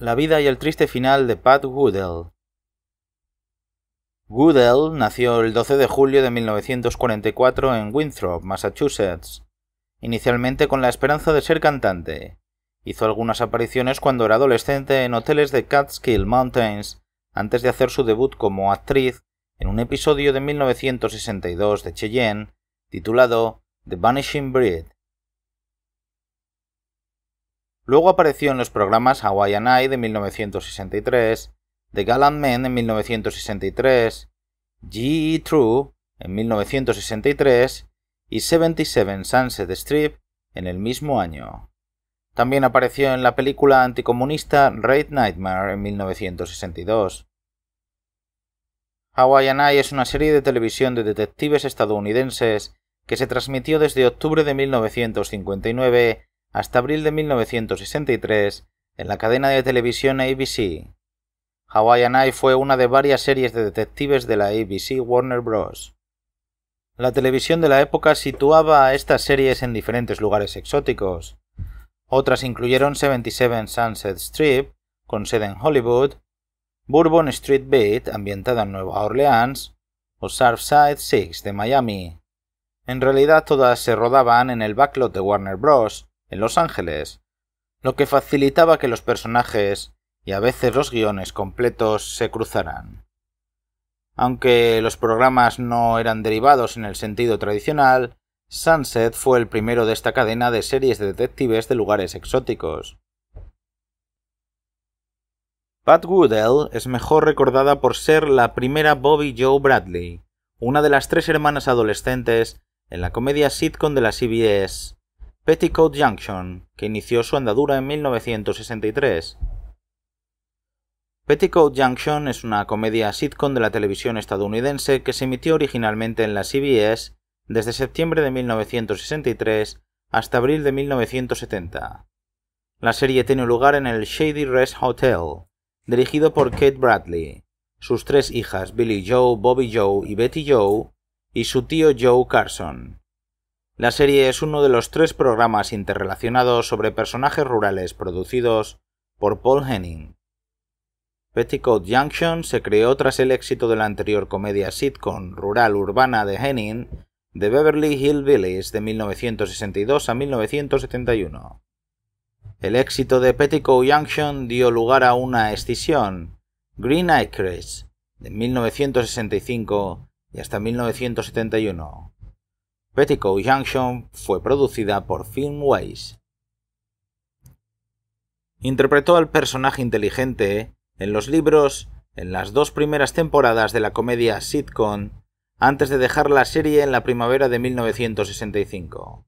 La vida y el triste final de Pat Woodell Woodell nació el 12 de julio de 1944 en Winthrop, Massachusetts, inicialmente con la esperanza de ser cantante. Hizo algunas apariciones cuando era adolescente en hoteles de Catskill Mountains, antes de hacer su debut como actriz en un episodio de 1962 de Cheyenne titulado The Vanishing Breed. Luego apareció en los programas Hawaiian Eye de 1963, The Gallant Men en 1963, G.E. True en 1963 y 77 Sunset Strip en el mismo año. También apareció en la película anticomunista Raid Nightmare en 1962. Hawaiian Eye es una serie de televisión de detectives estadounidenses que se transmitió desde octubre de 1959 hasta abril de 1963 en la cadena de televisión ABC. Hawaiian Eye fue una de varias series de detectives de la ABC Warner Bros. La televisión de la época situaba a estas series en diferentes lugares exóticos. Otras incluyeron 77 Sunset Strip, con sede en Hollywood, Bourbon Street Beat, ambientada en Nueva Orleans, o Surfside 6 de Miami. En realidad todas se rodaban en el backlot de Warner Bros., en Los Ángeles, lo que facilitaba que los personajes y a veces los guiones completos se cruzaran. Aunque los programas no eran derivados en el sentido tradicional, Sunset fue el primero de esta cadena de series de detectives de lugares exóticos. Pat Woodell es mejor recordada por ser la primera Bobby Joe Bradley, una de las tres hermanas adolescentes en la comedia sitcom de la CBS Petticoat Junction, que inició su andadura en 1963. Petticoat Junction es una comedia sitcom de la televisión estadounidense que se emitió originalmente en la CBS desde septiembre de 1963 hasta abril de 1970. La serie tiene lugar en el Shady Rest Hotel, dirigido por Kate Bradley, sus tres hijas Billy Joe, Bobby Joe y Betty Joe, y su tío Joe Carson. La serie es uno de los tres programas interrelacionados sobre personajes rurales producidos por Paul Henning. Petticoat Junction se creó tras el éxito de la anterior comedia sitcom rural urbana de Henning, The Beverly Hillbillies, de 1962 a 1971. El éxito de Petticoat Junction dio lugar a una escisión, Green Acres, de 1965 y hasta 1971. Petticoat Junction fue producida por Filmways. Interpretó al personaje inteligente en los libros en las dos primeras temporadas de la comedia sitcom antes de dejar la serie en la primavera de 1965.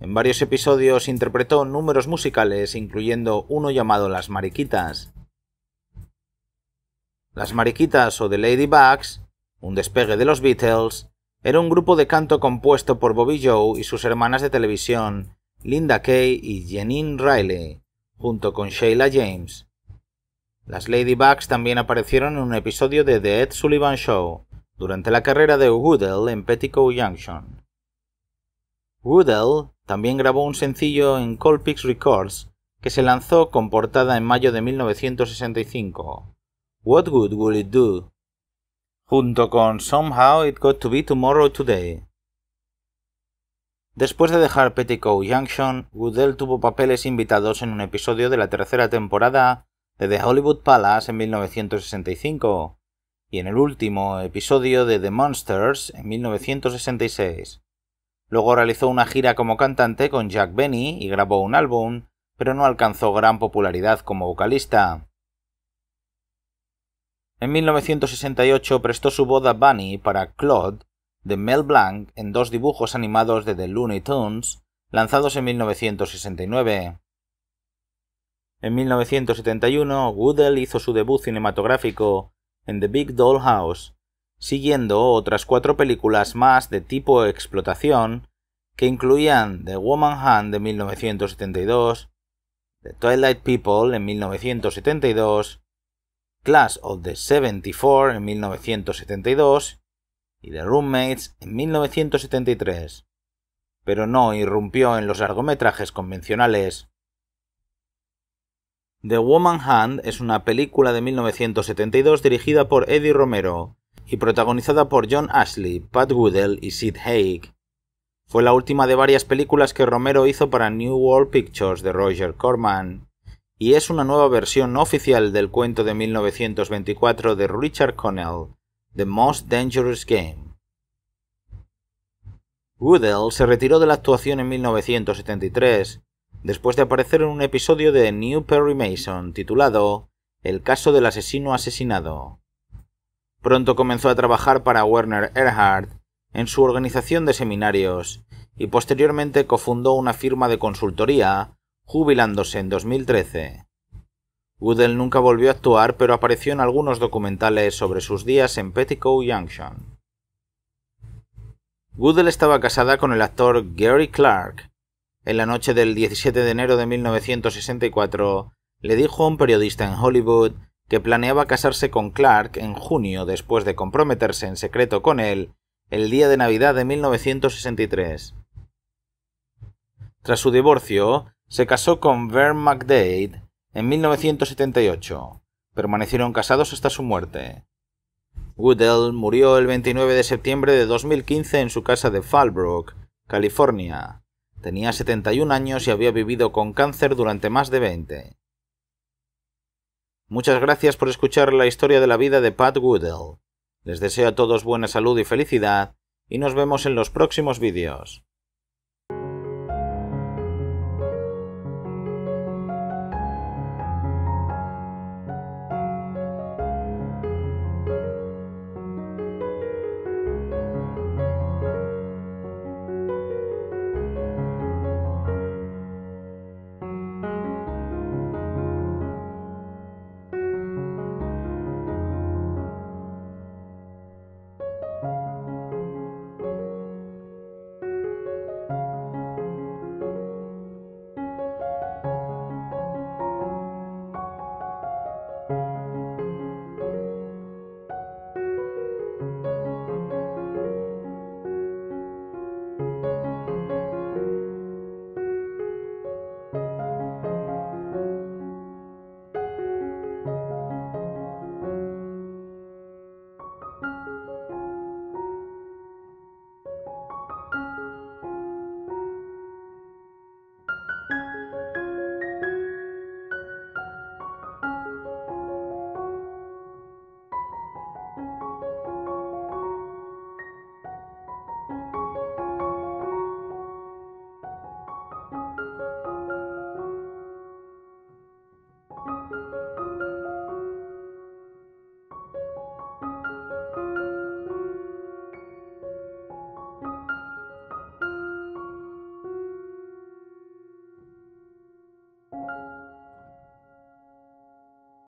En varios episodios interpretó números musicales, incluyendo uno llamado Las Mariquitas. Las Mariquitas o The Ladybugs, un despegue de los Beatles, era un grupo de canto compuesto por Bobby Joe y sus hermanas de televisión, Linda Kay y Janine Riley, junto con Sheila James. Las Ladybugs también aparecieron en un episodio de The Ed Sullivan Show, durante la carrera de Woodell en Petticoat Junction. Woodell también grabó un sencillo en Colpix Records que se lanzó con portada en mayo de 1965, What Good Will It Do? junto con Somehow It Got to Be Tomorrow Today. Después de dejar Petticoat Junction, Goodell tuvo papeles invitados en un episodio de la tercera temporada de The Hollywood Palace en 1965 y en el último episodio de The Monsters en 1966. Luego realizó una gira como cantante con Jack Benny y grabó un álbum, pero no alcanzó gran popularidad como vocalista. En 1968 prestó su boda a Bunny para Claude de Mel Blanc en dos dibujos animados de The Looney Tunes lanzados en 1969. En 1971, Woodell hizo su debut cinematográfico en The Big Doll House siguiendo otras cuatro películas más de tipo explotación que incluían The Woman Hand de 1972, The Twilight People en 1972 Class of the 74 en 1972 y The Roommates en 1973, pero no irrumpió en los largometrajes convencionales. The Woman Hand es una película de 1972 dirigida por Eddie Romero y protagonizada por John Ashley, Pat Goodell y Sid Haig. Fue la última de varias películas que Romero hizo para New World Pictures de Roger Corman y es una nueva versión oficial del cuento de 1924 de Richard Connell, The Most Dangerous Game. Woodell se retiró de la actuación en 1973, después de aparecer en un episodio de New Perry Mason titulado El caso del asesino asesinado. Pronto comenzó a trabajar para Werner Erhard en su organización de seminarios y posteriormente cofundó una firma de consultoría jubilándose en 2013. Goodell nunca volvió a actuar, pero apareció en algunos documentales sobre sus días en Petticoat Junction. Goodell estaba casada con el actor Gary Clark. En la noche del 17 de enero de 1964, le dijo a un periodista en Hollywood que planeaba casarse con Clark en junio después de comprometerse en secreto con él el día de Navidad de 1963. Tras su divorcio, se casó con Vern McDade en 1978. Permanecieron casados hasta su muerte. Woodell murió el 29 de septiembre de 2015 en su casa de Fallbrook, California. Tenía 71 años y había vivido con cáncer durante más de 20. Muchas gracias por escuchar la historia de la vida de Pat Woodell. Les deseo a todos buena salud y felicidad, y nos vemos en los próximos vídeos.